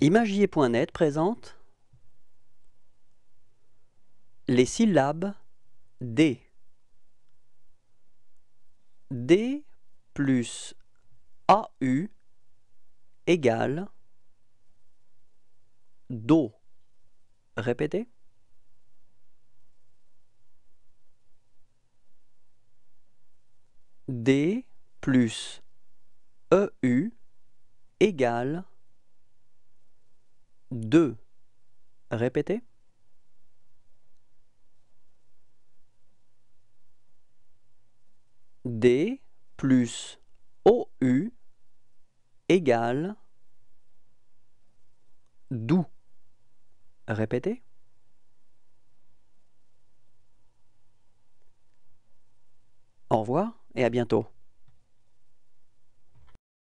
Imagier.net présente les syllabes D. D plus AU égale DO. Répétez. D plus EU égale 2. Répétez. D plus OU égale DOU. Répétez. Au revoir et à bientôt.